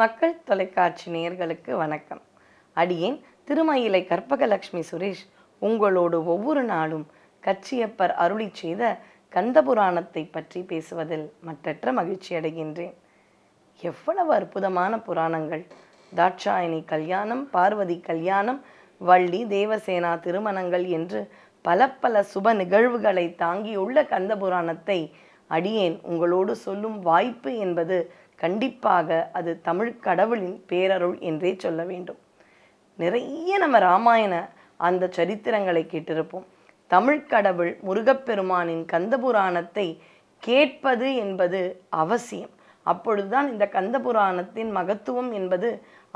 மக்கள் தொலைக்காட்சி நேயர்களுக்கு வணக்கம் அடியேன் திருமயிலை கற்பகலட்சுமி சுரேஷ் உங்களோடு ஒவ்வொரு நாளும் கச்சியப்பர் அருளி செய்த கந்தபுராணத்தை பற்றி பேசுவதில் மற்றற்ற மகிழ்ச்சி அடைகின்றேன் எவ்வளவு அற்புதமான புராணங்கள் தாட்சாயணி கல்யாணம் பார்வதி கல்யாணம் வள்ளி தேவசேனா திருமணங்கள் என்று பல பல சுப நிகழ்வுகளை தாங்கியுள்ள கந்தபுராணத்தை அடியேன் உங்களோடு சொல்லும் வாய்ப்பு என்பது கண்டிப்பாக அது தமிழ் கடவுளின் பேரருள் என்றே சொல்ல வேண்டும் நிறைய நம்ம ராமாயண அந்த சரித்திரங்களை கேட்டிருப்போம் தமிழ் கடவுள் முருகப்பெருமானின் கந்தபுராணத்தை கேட்பது என்பது அவசியம் அப்பொழுதுதான் இந்த கந்தபுராணத்தின் மகத்துவம் என்பது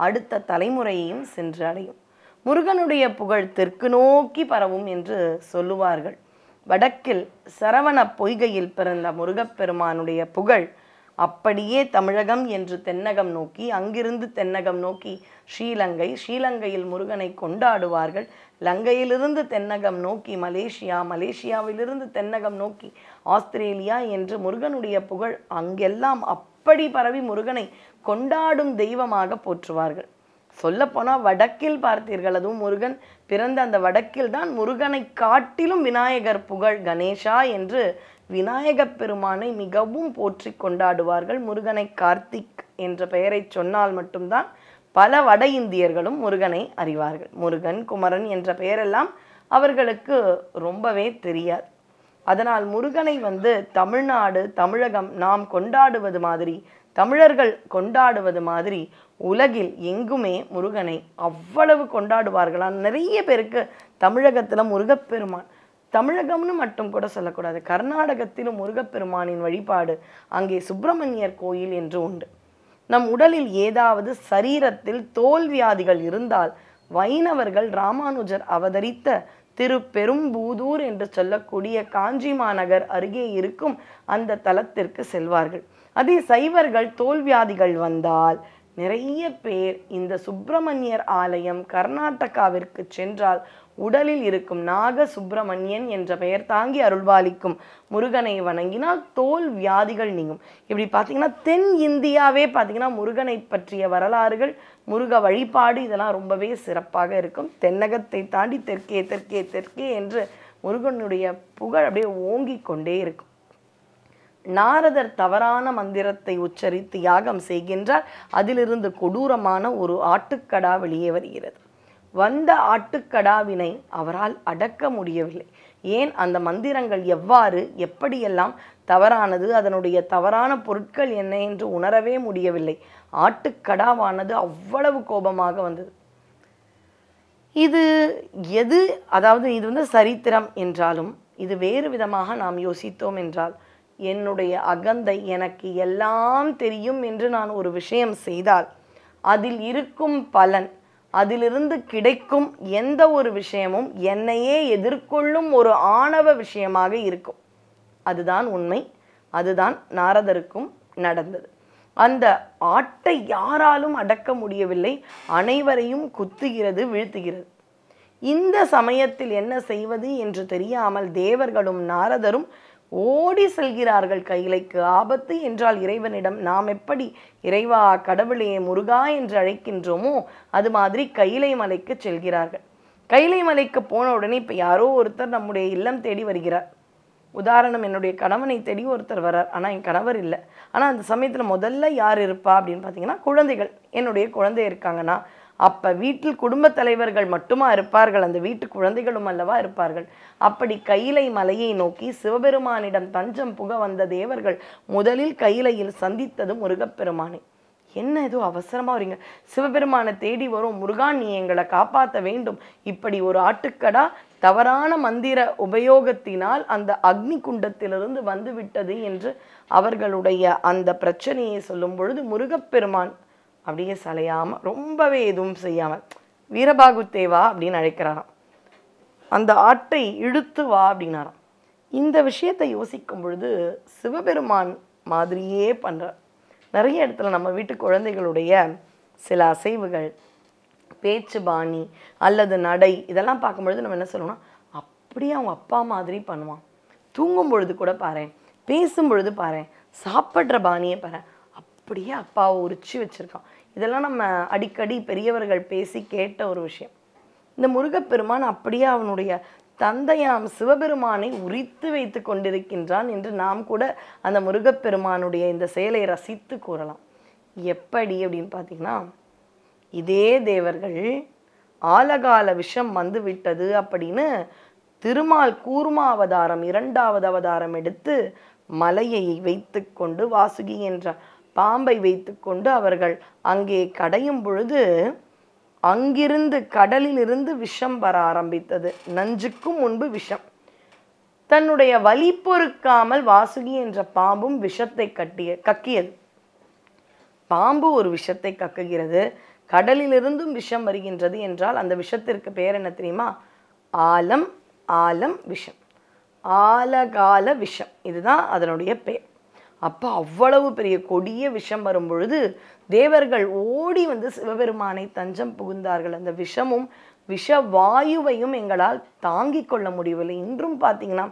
அடுத்த தலைமுறையையும் சென்று அடையும் முருகனுடைய புகழ் தெற்கு நோக்கி பரவும் என்று சொல்லுவார்கள் வடக்கில் சரவண பொய்கையில் பிறந்த முருகப்பெருமானுடைய புகழ் அப்படியே தமிழகம் என்று தென்னகம் நோக்கி அங்கிருந்து தென்னகம் நோக்கி ஸ்ரீலங்கை ஸ்ரீலங்கையில் முருகனை கொண்டாடுவார்கள் லங்கையிலிருந்து தென்னகம் நோக்கி மலேசியா மலேசியாவிலிருந்து தென்னகம் நோக்கி ஆஸ்திரேலியா என்று முருகனுடைய புகழ் அங்கெல்லாம் அப்படி பரவி முருகனை கொண்டாடும் தெய்வமாக போற்றுவார்கள் சொல்லப்போனால் வடக்கில் பார்த்தீர்கள் அதுவும் முருகன் பிறந்த அந்த வடக்கில் தான் முருகனை காட்டிலும் விநாயகர் புகழ் கணேஷா என்று விநாயகப் பெருமானை மிகவும் போற்றி கொண்டாடுவார்கள் முருகனை கார்த்திக் என்ற பெயரை சொன்னால் மட்டும்தான் பல வட இந்தியர்களும் முருகனை அறிவார்கள் முருகன் குமரன் என்ற பெயரெல்லாம் அவர்களுக்கு ரொம்பவே தெரியாது அதனால் முருகனை வந்து தமிழ்நாடு தமிழகம் நாம் கொண்டாடுவது மாதிரி தமிழர்கள் கொண்டாடுவது மாதிரி உலகில் எங்குமே முருகனை அவ்வளவு கொண்டாடுவார்களாம் நிறைய பேருக்கு தமிழகத்தில் முருகப்பெருமான் தமிழகம்னு மட்டும் கூட சொல்லக்கூடாது கர்நாடகத்திலும் முருகப்பெருமானின் வழிபாடு அங்கே சுப்பிரமணியர் கோயில் என்று உண்டு நம் உடலில் ஏதாவது சரீரத்தில் தோல் வியாதிகள் இருந்தால் வைணவர்கள் ராமானுஜர் அவதரித்த திரு பெரும்பூதூர் என்று சொல்லக்கூடிய காஞ்சி மாநகர் அருகே இருக்கும் அந்த தலத்திற்கு செல்வார்கள் அதே சைவர்கள் தோல்வியாதிகள் வந்தால் நிறைய பேர் இந்த சுப்பிரமணியர் ஆலயம் கர்நாடகாவிற்கு சென்றால் உடலில் இருக்கும் நாக சுப்பிரமணியன் என்ற பெயர் தாங்கி அருள்வாளிக்கும் முருகனை வணங்கினால் தோல் வியாதிகள் நீங்கும் இப்படி பார்த்தீங்கன்னா தென் இந்தியாவே பார்த்தீங்கன்னா முருகனை பற்றிய வரலாறுகள் முருக வழிபாடு இதெல்லாம் ரொம்பவே சிறப்பாக இருக்கும் தென்னகத்தை தாண்டி தெற்கே தெற்கே தெற்கே என்று முருகனுடைய புகழ் அப்படியே ஓங்கிக் கொண்டே இருக்கும் நாரதர் தவறான மந்திரத்தை உச்சரித்து யாகம் செய்கின்றார் அதிலிருந்து கொடூரமான ஒரு ஆட்டுக்கடா வெளியே வருகிறது வந்த ஆட்டுக்கடாவினை அவரால் அடக்க முடியவில்லை ஏன் அந்த மந்திரங்கள் எவ்வாறு எப்படியெல்லாம் தவறானது அதனுடைய தவறான பொருட்கள் என்ன என்று உணரவே முடியவில்லை ஆட்டுக்கடாவானது அவ்வளவு கோபமாக வந்தது இது எது அதாவது இது வந்து சரித்திரம் என்றாலும் இது வேறு விதமாக நாம் யோசித்தோம் என்றால் என்னுடைய அகந்தை எனக்கு எல்லாம் தெரியும் என்று நான் ஒரு விஷயம் செய்தால் அதில் இருக்கும் பலன் அதிலிருந்து கிடைக்கும் எந்த ஒரு விஷயமும் என்னையே எதிர்கொள்ளும் ஒரு ஆணவ விஷயமாக இருக்கும் அதுதான் உண்மை அதுதான் நாரதருக்கும் நடந்தது அந்த ஆட்டை யாராலும் அடக்க முடியவில்லை அனைவரையும் குத்துகிறது வீழ்த்துகிறது இந்த சமயத்தில் என்ன செய்வது என்று தெரியாமல் தேவர்களும் நாரதரும் ஓடி செல்கிறார்கள் கைலைக்கு ஆபத்து என்றால் இறைவனிடம் நாம் எப்படி இறைவா கடவுளே முருகா என்று அழைக்கின்றோமோ அது மாதிரி கைலை மலைக்கு செல்கிறார்கள் கைலை மலைக்கு போன உடனே இப்போ யாரோ ஒருத்தர் நம்முடைய இல்லம் தேடி வருகிறார் உதாரணம் என்னுடைய கணவனை தேடி ஒருத்தர் வரார் ஆனால் என் கணவர் இல்லை ஆனால் அந்த சமயத்தில் முதல்ல யார் இருப்பா அப்படின்னு பார்த்தீங்கன்னா குழந்தைகள் என்னுடைய குழந்தை இருக்காங்கன்னா அப்போ வீட்டில் குடும்ப தலைவர்கள் மட்டுமா இருப்பார்கள் அந்த வீட்டு குழந்தைகளும் அல்லவா இருப்பார்கள் அப்படி கைலை மலையை நோக்கி சிவபெருமானிடம் தஞ்சம் புக வந்த தேவர்கள் முதலில் கைலையில் சந்தித்ததும் முருகப்பெருமானை என்ன ஏதோ அவசரமாக வரீங்க சிவபெருமானை தேடி வரும் முருகான் நீ எங்களை காப்பாற்ற வேண்டும் இப்படி ஒரு ஆட்டுக்கடா தவறான மந்திர உபயோகத்தினால் அந்த அக்னி குண்டத்திலிருந்து வந்துவிட்டது என்று அவர்களுடைய அந்த பிரச்சனையை சொல்லும் பொழுது முருகப்பெருமான் அப்படியே சலையாமல் ரொம்பவே எதுவும் செய்யாமல் வீரபாகுத்தேவா அப்படின்னு அழைக்கிறாராம் அந்த ஆட்டை இழுத்து வா அப்படின்னாராம் இந்த விஷயத்தை யோசிக்கும் பொழுது சிவபெருமான் மாதிரியே பண்ணுறார் நிறைய இடத்துல நம்ம வீட்டு குழந்தைகளுடைய சில அசைவுகள் பேச்சு பாணி அல்லது நடை இதெல்லாம் பார்க்கும்பொழுது நம்ம என்ன சொல்லணும்னா அப்படியே அவங்க அப்பா மாதிரி பண்ணுவான் தூங்கும் பொழுது கூட பாரு பேசும் பொழுது பாரு சாப்பிட்ற பாணியை பாரு அப்படியே அப்பாவை உரிச்சு வச்சுருக்கான் இதெல்லாம் நம்ம அடிக்கடி பெரியவர்கள் பேசி கேட்ட ஒரு விஷயம் இந்த முருகப்பெருமான் அப்படியே அவனுடைய தந்தையாம் சிவபெருமானை உரித்து வைத்து கொண்டிருக்கின்றான் என்று நாம் கூட அந்த முருகப்பெருமானுடைய இந்த செயலை ரசித்து கூறலாம் எப்படி அப்படின்னு பார்த்தீங்கன்னா இதே தேவர்கள் ஆலகால விஷம் வந்து விட்டது அப்படின்னு திருமால் கூர்மா அவதாரம் இரண்டாவது அவதாரம் எடுத்து மலையை வைத்து கொண்டு வாசுகி என்ற பாம்பை வைத்துக்கொண்டு அவர்கள் அங்கே கடையும் பொழுது அங்கிருந்து கடலிலிருந்து விஷம் வர ஆரம்பித்தது நஞ்சுக்கும் முன்பு விஷம் தன்னுடைய வலி பொறுக்காமல் வாசுகி என்ற பாம்பும் விஷத்தை கட்டிய கக்கியது பாம்பு ஒரு விஷத்தை கக்குகிறது கடலிலிருந்தும் விஷம் வருகின்றது என்றால் அந்த விஷத்திற்கு பேர் என்ன தெரியுமா ஆலம் ஆலம் விஷம் ஆலகால விஷம் இதுதான் அதனுடைய பெயர் அப்போ அவ்வளவு பெரிய கொடிய விஷம் வரும்பொழுது தேவர்கள் ஓடி வந்து சிவபெருமானை தஞ்சம் புகுந்தார்கள் அந்த விஷமும் விஷ வாயுவையும் எங்களால் தாங்கி கொள்ள முடியவில்லை இன்றும் பார்த்தீங்கன்னா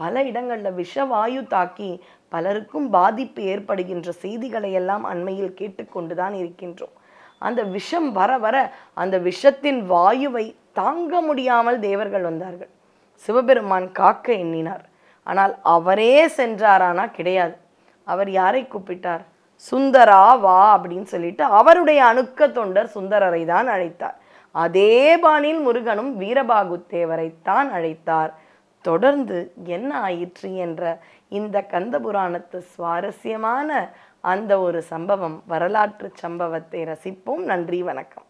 பல இடங்களில் விஷவாயு தாக்கி பலருக்கும் பாதிப்பு ஏற்படுகின்ற செய்திகளை எல்லாம் அண்மையில் கேட்டுக்கொண்டுதான் இருக்கின்றோம் அந்த விஷம் வர வர அந்த விஷத்தின் வாயுவை தாங்க முடியாமல் தேவர்கள் வந்தார்கள் சிவபெருமான் காக்க எண்ணினார் ஆனால் அவரே சென்றாரானா கிடையாது அவர் யாரை கூப்பிட்டார் சுந்தரா வா அப்படின்னு சொல்லிட்டு அவருடைய அணுக்க தொண்டர் சுந்தரரை தான் அழைத்தார் அதே பாணியில் முருகனும் வீரபாகுத்தேவரைத்தான் அழைத்தார் தொடர்ந்து என்ன ஆயிற்று என்ற இந்த கந்த புராணத்து சுவாரஸ்யமான அந்த ஒரு சம்பவம் வரலாற்று சம்பவத்தை ரசிப்போம் நன்றி வணக்கம்